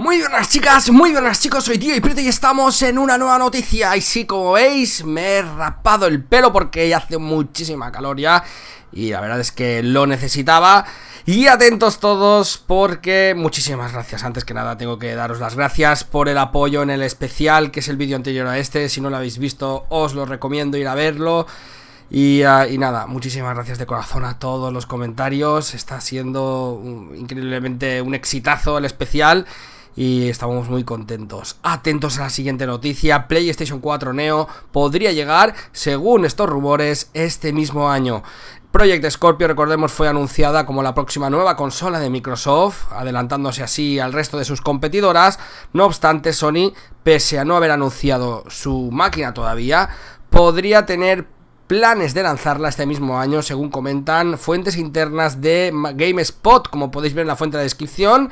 Muy buenas chicas, muy buenas chicos, soy Tío y y estamos en una nueva noticia Y sí, como veis, me he rapado el pelo porque hace muchísima calor ya Y la verdad es que lo necesitaba Y atentos todos porque muchísimas gracias Antes que nada tengo que daros las gracias por el apoyo en el especial Que es el vídeo anterior a este, si no lo habéis visto os lo recomiendo ir a verlo y, ah, nada, muchísimas gracias de corazón a todos los comentarios. Está siendo increíblemente un exitazo el especial y estábamos muy contentos. Atentos a la siguiente noticia, PlayStation 4 Neo podría llegar, según estos rumores, este mismo año. Project Scorpio, recordemos, fue anunciada como la próxima nueva consola de Microsoft, adelantándose así al resto de sus competidoras. No obstante, Sony, pese a no haber anunciado su máquina todavía, podría tener planes de lanzarla este mismo año, según comentan fuentes internas de GameSpot, como podéis ver en la fuente de descripción.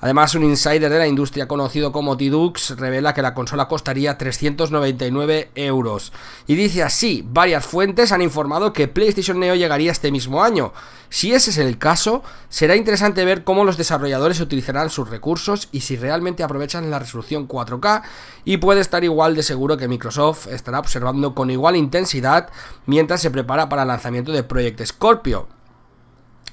Además, un insider de la industria conocido como Tidux revela que la consola costaría 399 euros. Y dice así, varias fuentes han informado que PlayStation Neo llegaría este mismo año. Si ese es el caso, será interesante ver cómo los desarrolladores utilizarán sus recursos y si realmente aprovechan la resolución 4K y puede estar igual de seguro que Microsoft estará observando con igual intensidad mientras se prepara para el lanzamiento de Project Scorpio.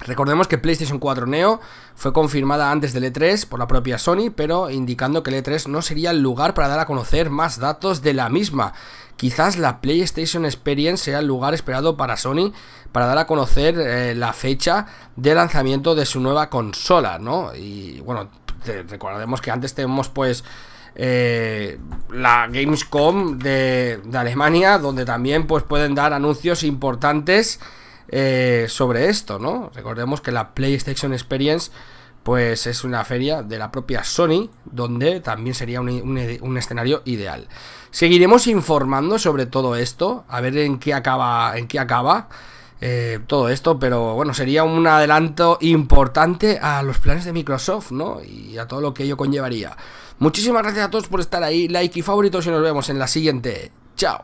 Recordemos que PlayStation 4 Neo fue confirmada antes del E3 por la propia Sony, pero indicando que el E3 no sería el lugar para dar a conocer más datos de la misma. Quizás la PlayStation Experience sea el lugar esperado para Sony para dar a conocer eh, la fecha de lanzamiento de su nueva consola, ¿no? Y bueno, recordemos que antes tenemos pues... Eh, la Gamescom de, de Alemania, donde también pues pueden dar anuncios importantes eh, sobre esto, ¿no? Recordemos que la PlayStation Experience pues es una feria de la propia Sony, donde también sería un, escenario ideal. Seguiremos informando sobre todo esto, a ver en qué acaba, en qué acaba eh, todo esto, pero bueno, sería un adelanto importante a los planes de Microsoft, ¿no? Y a todo lo que ello conllevaría. Muchísimas gracias a todos por estar ahí, like y favoritos y nos vemos en la siguiente. Chao.